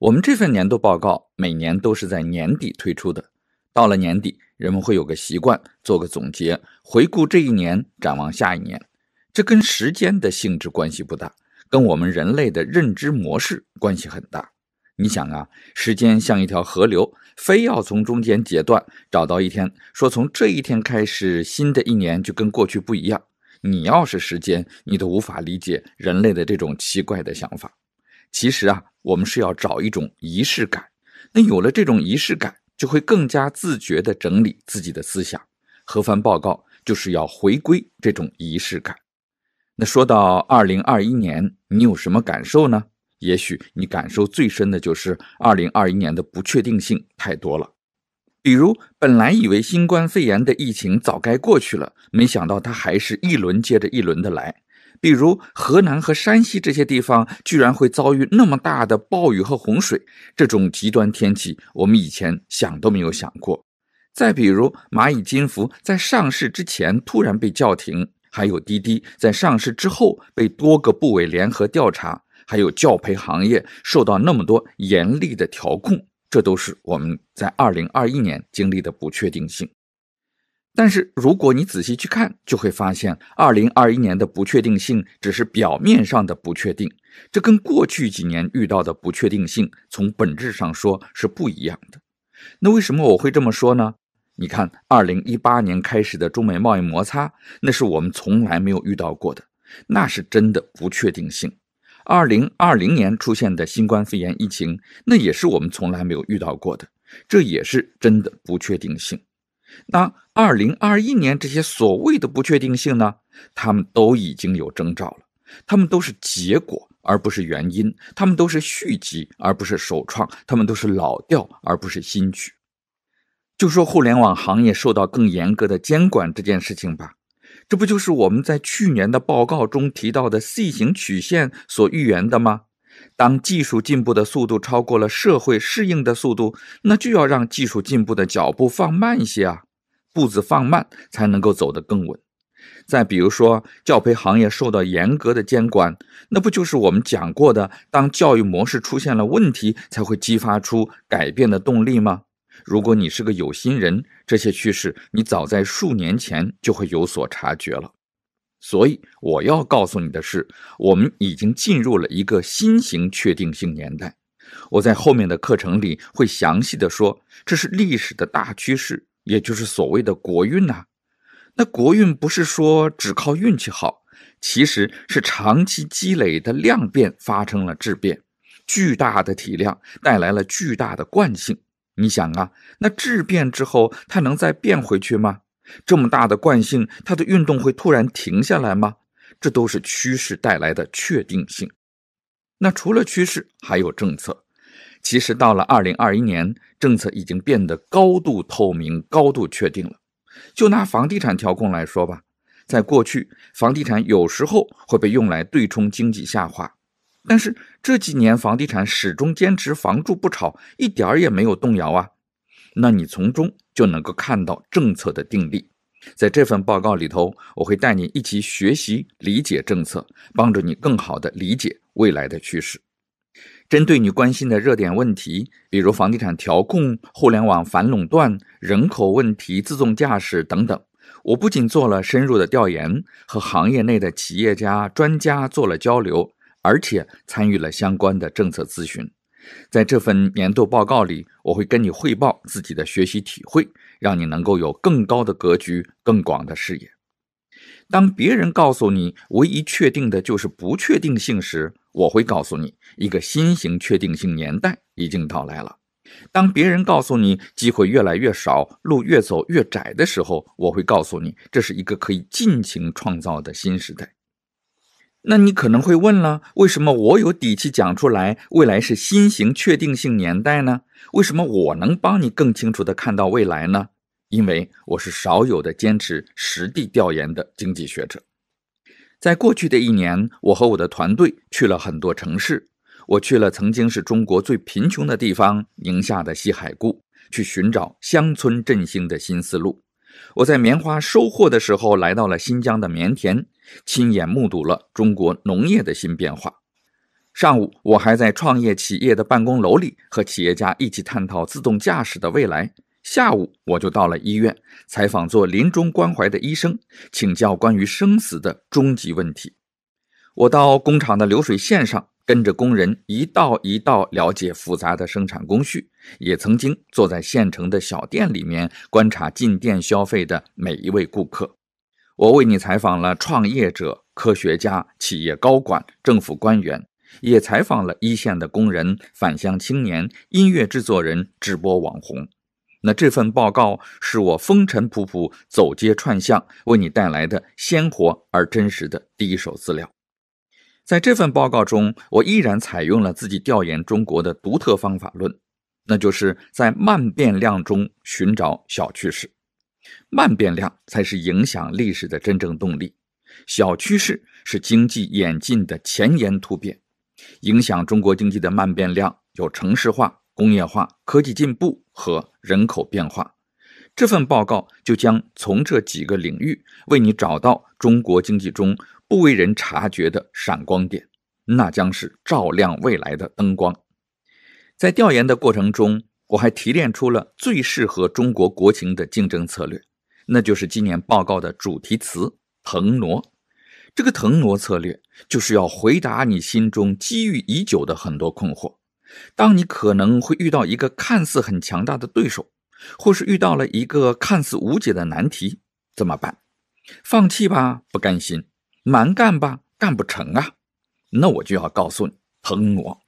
我们这份年度报告每年都是在年底推出的。到了年底，人们会有个习惯，做个总结，回顾这一年，展望下一年。这跟时间的性质关系不大，跟我们人类的认知模式关系很大。你想啊，时间像一条河流，非要从中间截断，找到一天，说从这一天开始，新的一年就跟过去不一样。你要是时间，你都无法理解人类的这种奇怪的想法。其实啊，我们是要找一种仪式感。那有了这种仪式感，就会更加自觉地整理自己的思想。核翻报告就是要回归这种仪式感。那说到二零二一年，你有什么感受呢？也许你感受最深的就是二零二一年的不确定性太多了。比如，本来以为新冠肺炎的疫情早该过去了，没想到它还是一轮接着一轮的来。比如河南和山西这些地方居然会遭遇那么大的暴雨和洪水，这种极端天气我们以前想都没有想过。再比如蚂蚁金服在上市之前突然被叫停，还有滴滴在上市之后被多个部委联合调查，还有教培行业受到那么多严厉的调控，这都是我们在二零二一年经历的不确定性。但是如果你仔细去看，就会发现，二零二一年的不确定性只是表面上的不确定，这跟过去几年遇到的不确定性从本质上说是不一样的。那为什么我会这么说呢？你看，二零一八年开始的中美贸易摩擦，那是我们从来没有遇到过的，那是真的不确定性。二零二零年出现的新冠肺炎疫情，那也是我们从来没有遇到过的，这也是真的不确定性。那二零二一年这些所谓的不确定性呢？他们都已经有征兆了，他们都是结果而不是原因，他们都是续集而不是首创，他们都是老调而不是新曲。就说互联网行业受到更严格的监管这件事情吧，这不就是我们在去年的报告中提到的 C 型曲线所预言的吗？当技术进步的速度超过了社会适应的速度，那就要让技术进步的脚步放慢一些啊，步子放慢才能够走得更稳。再比如说，教培行业受到严格的监管，那不就是我们讲过的，当教育模式出现了问题，才会激发出改变的动力吗？如果你是个有心人，这些趋势你早在数年前就会有所察觉了。所以我要告诉你的是，我们已经进入了一个新型确定性年代。我在后面的课程里会详细的说，这是历史的大趋势，也就是所谓的国运呐。那国运不是说只靠运气好，其实是长期积累的量变发生了质变，巨大的体量带来了巨大的惯性。你想啊，那质变之后，它能再变回去吗？这么大的惯性，它的运动会突然停下来吗？这都是趋势带来的确定性。那除了趋势，还有政策。其实到了二零二一年，政策已经变得高度透明、高度确定了。就拿房地产调控来说吧，在过去，房地产有时候会被用来对冲经济下滑，但是这几年房地产始终坚持房住不炒，一点儿也没有动摇啊。那你从中就能够看到政策的定力。在这份报告里头，我会带你一起学习、理解政策，帮助你更好地理解未来的趋势。针对你关心的热点问题，比如房地产调控、互联网反垄断、人口问题、自动驾驶等等，我不仅做了深入的调研，和行业内的企业家、专家做了交流，而且参与了相关的政策咨询。在这份年度报告里，我会跟你汇报自己的学习体会，让你能够有更高的格局、更广的视野。当别人告诉你唯一确定的就是不确定性时，我会告诉你，一个新型确定性年代已经到来了。当别人告诉你机会越来越少、路越走越窄的时候，我会告诉你，这是一个可以尽情创造的新时代。那你可能会问了，为什么我有底气讲出来未来是新型确定性年代呢？为什么我能帮你更清楚地看到未来呢？因为我是少有的坚持实地调研的经济学者。在过去的一年，我和我的团队去了很多城市，我去了曾经是中国最贫穷的地方——宁夏的西海固，去寻找乡村振兴的新思路。我在棉花收获的时候，来到了新疆的棉田。亲眼目睹了中国农业的新变化。上午，我还在创业企业的办公楼里和企业家一起探讨自动驾驶的未来。下午，我就到了医院采访做临终关怀的医生，请教关于生死的终极问题。我到工厂的流水线上，跟着工人一道一道了解复杂的生产工序。也曾经坐在县城的小店里面，观察进店消费的每一位顾客。我为你采访了创业者、科学家、企业高管、政府官员，也采访了一线的工人、返乡青年、音乐制作人、直播网红。那这份报告是我风尘仆仆走街串巷为你带来的鲜活而真实的第一手资料。在这份报告中，我依然采用了自己调研中国的独特方法论，那就是在慢变量中寻找小趋势。慢变量才是影响历史的真正动力，小趋势是经济演进的前沿突变。影响中国经济的慢变量有城市化、工业化、科技进步和人口变化。这份报告就将从这几个领域为你找到中国经济中不为人察觉的闪光点，那将是照亮未来的灯光。在调研的过程中。我还提炼出了最适合中国国情的竞争策略，那就是今年报告的主题词“腾挪”。这个腾挪策略就是要回答你心中积郁已久的很多困惑。当你可能会遇到一个看似很强大的对手，或是遇到了一个看似无解的难题，怎么办？放弃吧，不甘心；蛮干吧，干不成啊。那我就要告诉你，腾挪。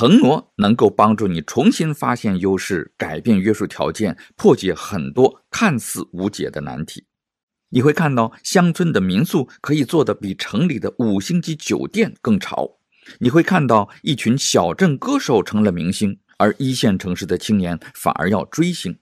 腾挪能够帮助你重新发现优势，改变约束条件，破解很多看似无解的难题。你会看到乡村的民宿可以做得比城里的五星级酒店更潮。你会看到一群小镇歌手成了明星，而一线城市的青年反而要追星。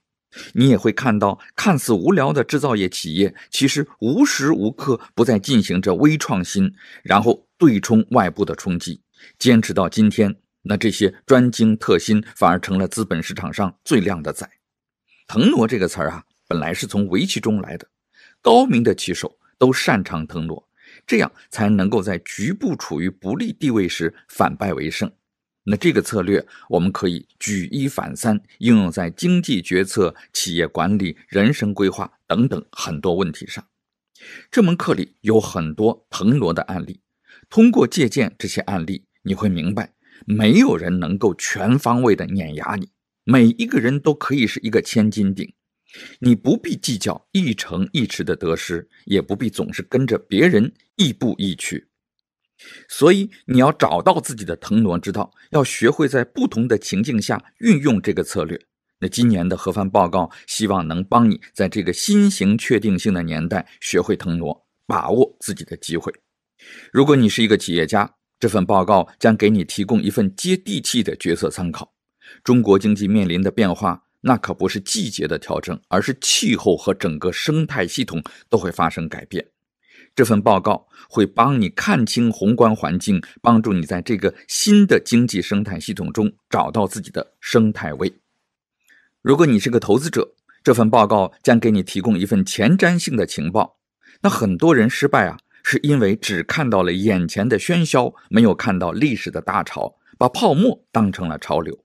你也会看到看似无聊的制造业企业，其实无时无刻不在进行着微创新，然后对冲外部的冲击，坚持到今天。那这些专精特新反而成了资本市场上最靓的仔。腾挪这个词儿啊，本来是从围棋中来的，高明的棋手都擅长腾挪，这样才能够在局部处于不利地位时反败为胜。那这个策略，我们可以举一反三，应用在经济决策、企业管理、人生规划等等很多问题上。这门课里有很多腾挪的案例，通过借鉴这些案例，你会明白。没有人能够全方位的碾压你，每一个人都可以是一个千斤顶，你不必计较一城一池的得失，也不必总是跟着别人亦步亦趋。所以你要找到自己的腾挪之道，要学会在不同的情境下运用这个策略。那今年的合番报告，希望能帮你在这个新型确定性的年代学会腾挪，把握自己的机会。如果你是一个企业家。这份报告将给你提供一份接地气的决策参考。中国经济面临的变化，那可不是季节的调整，而是气候和整个生态系统都会发生改变。这份报告会帮你看清宏观环境，帮助你在这个新的经济生态系统中找到自己的生态位。如果你是个投资者，这份报告将给你提供一份前瞻性的情报。那很多人失败啊。是因为只看到了眼前的喧嚣，没有看到历史的大潮，把泡沫当成了潮流。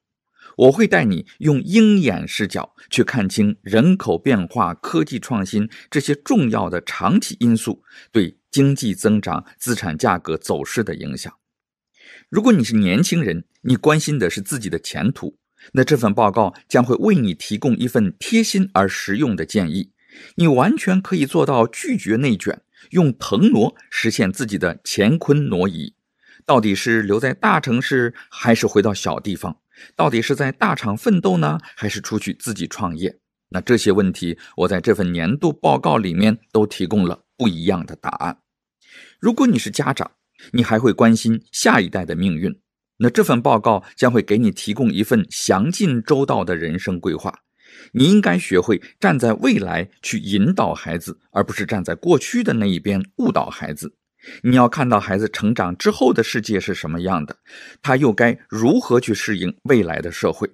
我会带你用鹰眼视角去看清人口变化、科技创新这些重要的长期因素对经济增长、资产价格走势的影响。如果你是年轻人，你关心的是自己的前途，那这份报告将会为你提供一份贴心而实用的建议。你完全可以做到拒绝内卷。用腾挪实现自己的乾坤挪移，到底是留在大城市还是回到小地方？到底是在大厂奋斗呢，还是出去自己创业？那这些问题，我在这份年度报告里面都提供了不一样的答案。如果你是家长，你还会关心下一代的命运？那这份报告将会给你提供一份详尽周到的人生规划。你应该学会站在未来去引导孩子，而不是站在过去的那一边误导孩子。你要看到孩子成长之后的世界是什么样的，他又该如何去适应未来的社会，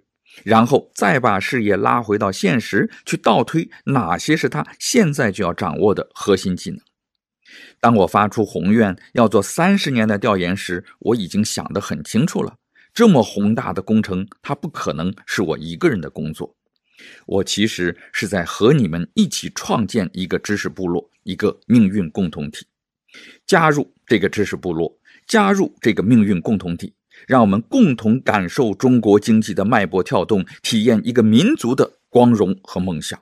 然后再把事业拉回到现实，去倒推哪些是他现在就要掌握的核心技能。当我发出宏愿要做三十年的调研时，我已经想得很清楚了。这么宏大的工程，它不可能是我一个人的工作。我其实是在和你们一起创建一个知识部落，一个命运共同体。加入这个知识部落，加入这个命运共同体，让我们共同感受中国经济的脉搏跳动，体验一个民族的光荣和梦想。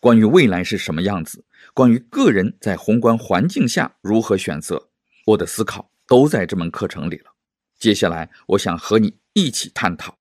关于未来是什么样子，关于个人在宏观环境下如何选择，我的思考都在这门课程里了。接下来，我想和你一起探讨。